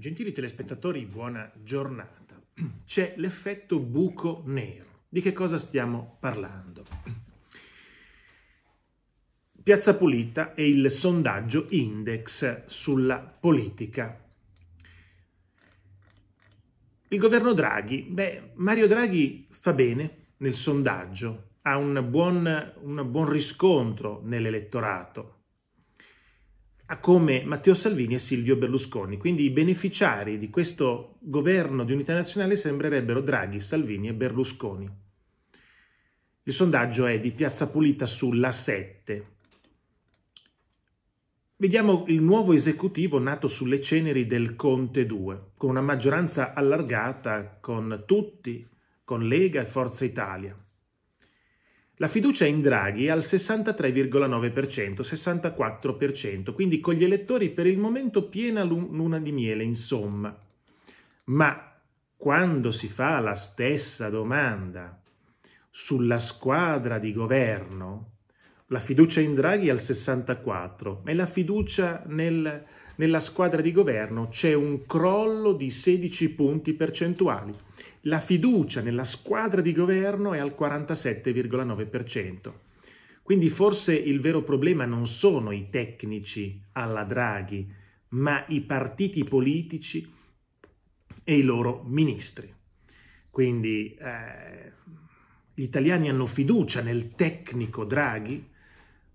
Gentili telespettatori, buona giornata. C'è l'effetto buco nero. Di che cosa stiamo parlando? Piazza Pulita e il sondaggio Index sulla politica. Il governo Draghi, beh, Mario Draghi fa bene nel sondaggio, ha un buon, un buon riscontro nell'elettorato, come Matteo Salvini e Silvio Berlusconi. Quindi i beneficiari di questo governo di unità nazionale sembrerebbero Draghi, Salvini e Berlusconi. Il sondaggio è di Piazza Pulita sulla 7. Vediamo il nuovo esecutivo nato sulle ceneri del Conte 2, con una maggioranza allargata con tutti, con Lega e Forza Italia. La fiducia in Draghi è al 63,9%, 64%, quindi con gli elettori per il momento piena luna di miele, insomma. Ma quando si fa la stessa domanda sulla squadra di governo, la fiducia in Draghi è al 64%, ma è la fiducia nel, nella squadra di governo c'è un crollo di 16 punti percentuali. La fiducia nella squadra di governo è al 47,9%. Quindi forse il vero problema non sono i tecnici alla Draghi, ma i partiti politici e i loro ministri. Quindi eh, gli italiani hanno fiducia nel tecnico Draghi,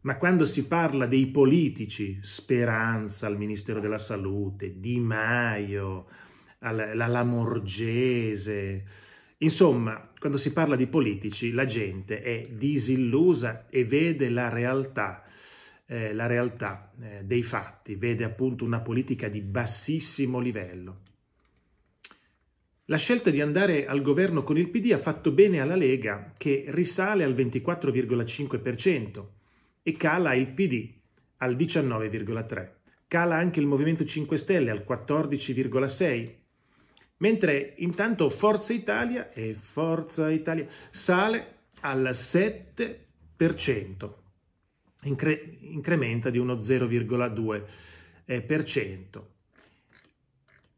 ma quando si parla dei politici, Speranza al Ministero della Salute, Di Maio, alla Lamorgese, insomma, quando si parla di politici la gente è disillusa e vede la realtà, eh, la realtà eh, dei fatti, vede appunto una politica di bassissimo livello. La scelta di andare al governo con il PD ha fatto bene alla Lega che risale al 24,5%, e cala il PD al 19,3. Cala anche il Movimento 5 Stelle al 14,6. Mentre intanto Forza Italia e Forza Italia sale al 7%, incre- incrementa di uno 0,2%.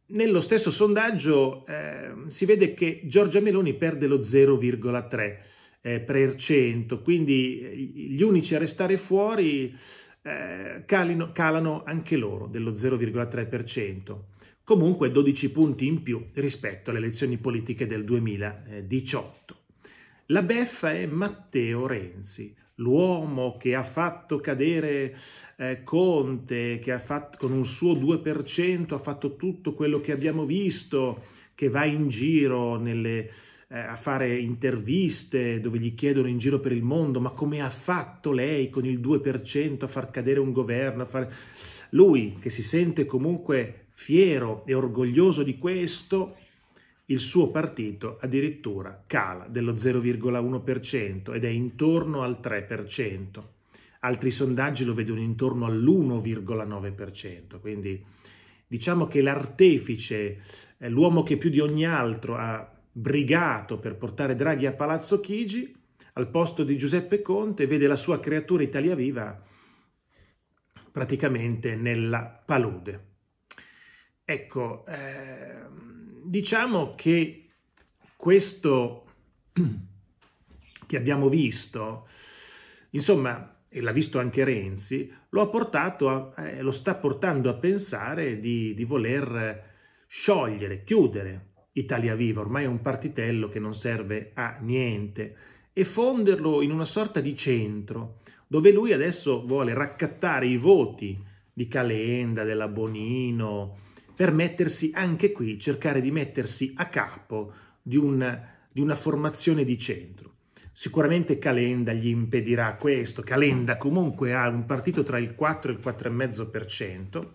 Nello stesso sondaggio eh, si vede che Giorgia Meloni perde lo 0,3% eh, Preercento, quindi eh, gli unici a restare fuori eh, calino, calano anche loro dello 0,3%, comunque 12 punti in più rispetto alle elezioni politiche del 2018. La beffa è Matteo Renzi, l'uomo che ha fatto cadere eh, Conte, che fatto, con un suo 2% ha fatto tutto quello che abbiamo visto, che va in giro nelle eh, a fare interviste dove gli chiedono in giro per il mondo ma come ha fatto lei con il 2% a far cadere un governo, far... lui che si sente comunque fiero e orgoglioso di questo, il suo partito addirittura cala dello 0,1% ed è intorno al 3%. Altri sondaggi lo vedono intorno all'1,9%, quindi diciamo che l'artefice, eh, l'uomo che più di ogni altro ha brigato per portare Draghi a Palazzo Chigi, al posto di Giuseppe Conte, vede la sua creatura Italia Viva praticamente nella palude. Ecco, eh, diciamo che questo che abbiamo visto, insomma, e l'ha visto anche Renzi, lo, ha portato a, eh, lo sta portando a pensare di, di voler sciogliere, chiudere Italia Viva, ormai è un partitello che non serve a niente, e fonderlo in una sorta di centro, dove lui adesso vuole raccattare i voti di Calenda, della Bonino, per mettersi anche qui, cercare di mettersi a capo di una, di una formazione di centro. Sicuramente Calenda gli impedirà questo, Calenda comunque ha un partito tra il 4 e il 4,5%,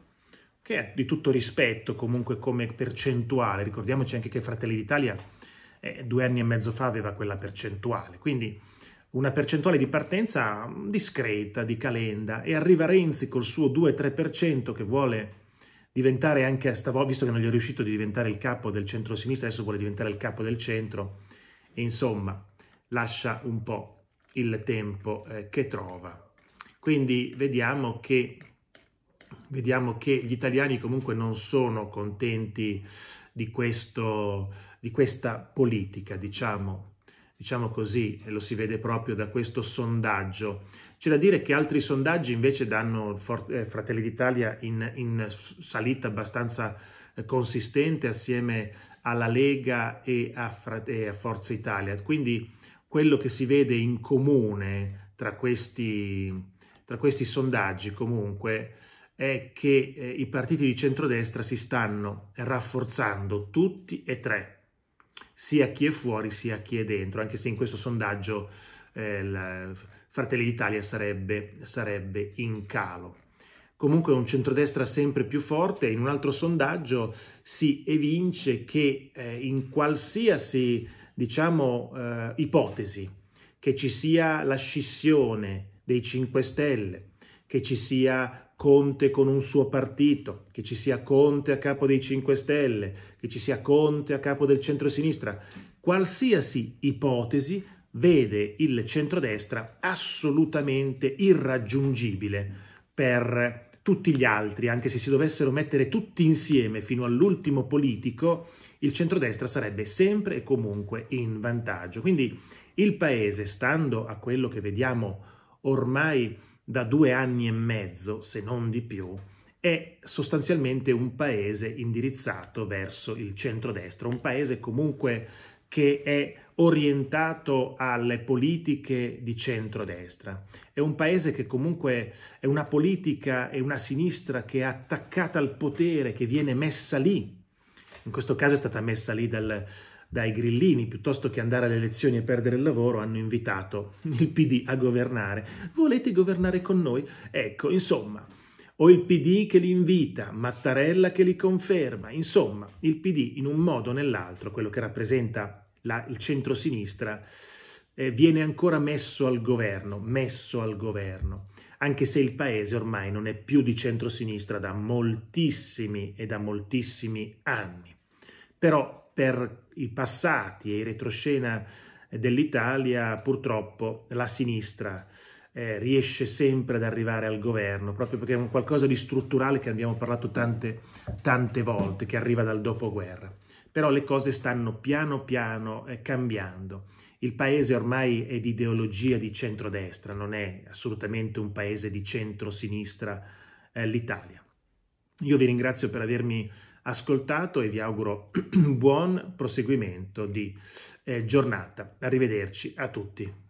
che è di tutto rispetto comunque come percentuale. Ricordiamoci anche che Fratelli d'Italia eh, due anni e mezzo fa aveva quella percentuale, quindi una percentuale di partenza mm, discreta, di calenda, e arriva Renzi col suo 2-3% che vuole diventare anche, stavo, visto che non gli è riuscito di diventare il capo del centro-sinistra, adesso vuole diventare il capo del centro, e insomma lascia un po' il tempo eh, che trova. Quindi vediamo che vediamo che gli italiani comunque non sono contenti di, questo, di questa politica, diciamo, diciamo così, e lo si vede proprio da questo sondaggio. C'è da dire che altri sondaggi invece danno eh, Fratelli d'Italia in, in, salita abbastanza eh, consistente assieme alla Lega e a, e a, Forza Italia. Quindi quello che si vede in comune tra questi, tra questi sondaggi comunque è che eh, i partiti di centrodestra si stanno rafforzando tutti e tre, sia chi è fuori sia chi è dentro, anche se in questo sondaggio eh, Fratelli d'Italia sarebbe, sarebbe in calo. Comunque un centrodestra sempre più forte. In un altro sondaggio si evince che eh, in qualsiasi diciamo, eh, ipotesi che ci sia la scissione dei 5 Stelle, che ci sia Conte con un suo partito, che ci sia Conte a capo dei 5 Stelle, che ci sia Conte a capo del centro-sinistra. Qualsiasi ipotesi vede il centrodestra assolutamente irraggiungibile per tutti gli altri, anche se si dovessero mettere tutti insieme fino all'ultimo politico, il centrodestra sarebbe sempre e comunque in vantaggio. Quindi il paese, stando a quello che vediamo ormai da due anni e mezzo, se non di più, è sostanzialmente un paese indirizzato verso il centrodestra, un paese comunque che è orientato alle politiche di centrodestra. È un paese che comunque è una politica e una sinistra che è attaccata al potere, che viene messa lì. In questo caso è stata messa lì dal, dai grillini, piuttosto che andare alle elezioni e perdere il lavoro, hanno invitato il PD a governare. Volete governare con noi? Ecco, insomma, o il PD che li invita, Mattarella che li conferma, insomma, il PD in un modo o nell'altro, quello che rappresenta la, il centrosinistra, eh, viene ancora messo al governo, messo al governo anche se il paese ormai non è più di centrosinistra da moltissimi e da moltissimi anni. Però per i passati e i retroscena dell'Italia purtroppo la sinistra eh, riesce sempre ad arrivare al governo, proprio perché è un qualcosa di strutturale che abbiamo parlato tante, tante volte, che arriva dal dopoguerra. Però le cose stanno piano piano eh, cambiando. Il paese ormai è di ideologia di centrodestra, non è assolutamente un paese di centrosinistra eh, l'Italia. Io vi ringrazio per avermi ascoltato e vi auguro buon proseguimento di eh, giornata. Arrivederci a tutti.